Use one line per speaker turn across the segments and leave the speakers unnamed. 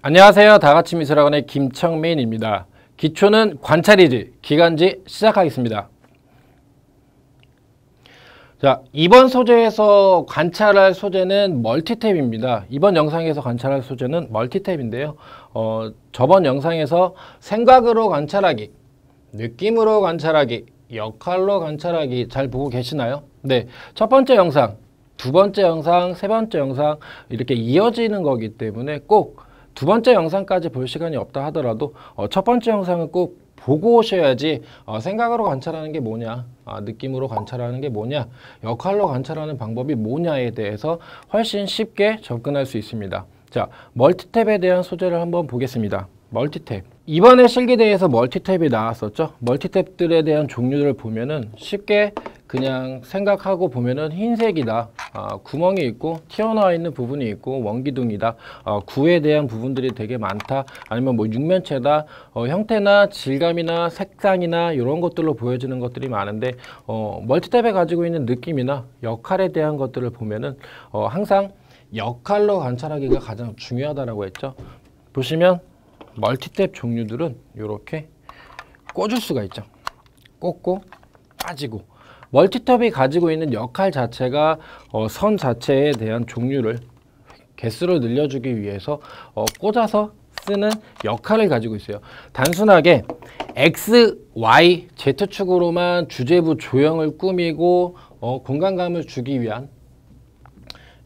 안녕하세요. 다같이 미술학원의 김청민입니다. 기초는 관찰이지, 기간지 시작하겠습니다. 자, 이번 소재에서 관찰할 소재는 멀티탭입니다. 이번 영상에서 관찰할 소재는 멀티탭인데요. 어, 저번 영상에서 생각으로 관찰하기, 느낌으로 관찰하기, 역할로 관찰하기 잘 보고 계시나요? 네, 첫 번째 영상, 두 번째 영상, 세 번째 영상 이렇게 이어지는 거기 때문에 꼭 두 번째 영상까지 볼 시간이 없다 하더라도 어, 첫 번째 영상은 꼭 보고 오셔야지 어, 생각으로 관찰하는 게 뭐냐 아, 느낌으로 관찰하는 게 뭐냐 역할로 관찰하는 방법이 뭐냐에 대해서 훨씬 쉽게 접근할 수 있습니다 자 멀티탭에 대한 소재를 한번 보겠습니다 멀티탭 이번에 실기대에서 멀티탭이 나왔었죠 멀티탭들에 대한 종류들을 보면은 쉽게 그냥 생각하고 보면은 흰색이다 아, 구멍이 있고 튀어나와 있는 부분이 있고 원기둥이다 어, 구에 대한 부분들이 되게 많다 아니면 뭐 육면체다 어, 형태나 질감이나 색상이나 이런 것들로 보여지는 것들이 많은데 어, 멀티탭에 가지고 있는 느낌이나 역할에 대한 것들을 보면은 어, 항상 역할로 관찰하기가 가장 중요하다고 했죠 보시면 멀티탭 종류들은 이렇게 꽂을 수가 있죠. 꽂고 빠지고 멀티탭이 가지고 있는 역할 자체가 어, 선 자체에 대한 종류를 개수로 늘려주기 위해서 어, 꽂아서 쓰는 역할을 가지고 있어요. 단순하게 X, Y, Z축으로만 주제부 조형을 꾸미고 어, 공간감을 주기 위한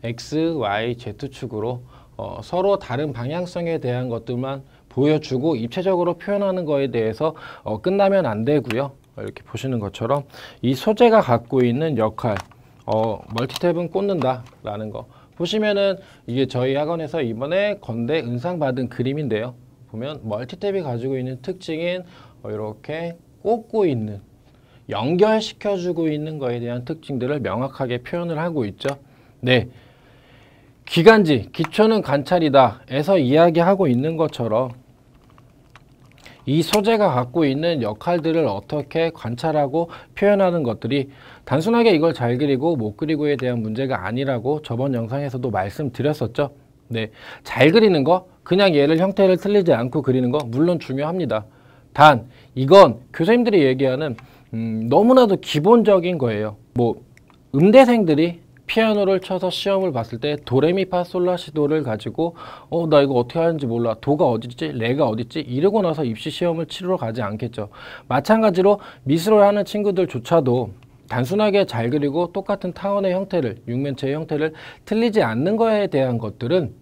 X, Y, Z축으로 어, 서로 다른 방향성에 대한 것들만 보여주고 입체적으로 표현하는 거에 대해서 어, 끝나면 안 되고요. 이렇게 보시는 것처럼 이 소재가 갖고 있는 역할, 어, 멀티탭은 꽂는다라는 거. 보시면은 이게 저희 학원에서 이번에 건대 은상 받은 그림인데요. 보면 멀티탭이 가지고 있는 특징인 어, 이렇게 꽂고 있는 연결시켜주고 있는 거에 대한 특징들을 명확하게 표현을 하고 있죠. 네. 기간지, 기초는 관찰이다 에서 이야기하고 있는 것처럼 이 소재가 갖고 있는 역할들을 어떻게 관찰하고 표현하는 것들이 단순하게 이걸 잘 그리고 못 그리고에 대한 문제가 아니라고 저번 영상에서도 말씀드렸었죠. 네, 잘 그리는 거, 그냥 얘를 형태를 틀리지 않고 그리는 거 물론 중요합니다. 단, 이건 교수님들이 얘기하는 음, 너무나도 기본적인 거예요. 뭐 음대생들이 피아노를 쳐서 시험을 봤을 때 도레미파솔라시도를 가지고 어 나 이거 어떻게 하는지 몰라 도가 어디지 레가 어디지 이러고 나서 입시 시험을 치러 르 가지 않겠죠 마찬가지로 미술을 하는 친구들조차도 단순하게 잘 그리고 똑같은 타원의 형태를 육면체의 형태를 틀리지 않는 거에 대한 것들은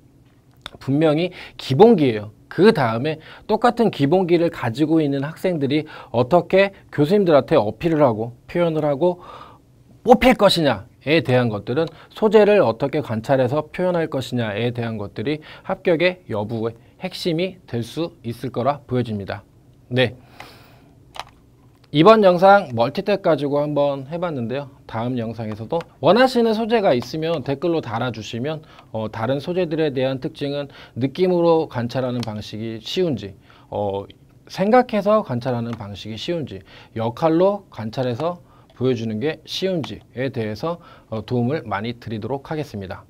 분명히 기본기예요 그 다음에 똑같은 기본기를 가지고 있는 학생들이 어떻게 교수님들한테 어필을 하고 표현을 하고 뽑힐 것이냐 에 대한 것들은 소재를 어떻게 관찰해서 표현할 것이냐에 대한 것들이 합격의 여부의 핵심이 될 수 있을 거라 보여집니다. 네. 이번 영상 멀티탭 가지고 한번 해봤는데요. 다음 영상에서도 원하시는 소재가 있으면 댓글로 달아주시면 어, 다른 소재들에 대한 특징은 느낌으로 관찰하는 방식이 쉬운지 어, 생각해서 관찰하는 방식이 쉬운지 역할로 관찰해서 보여주는 게 쉬운지에 대해서 어, 도움을 많이 드리도록 하겠습니다.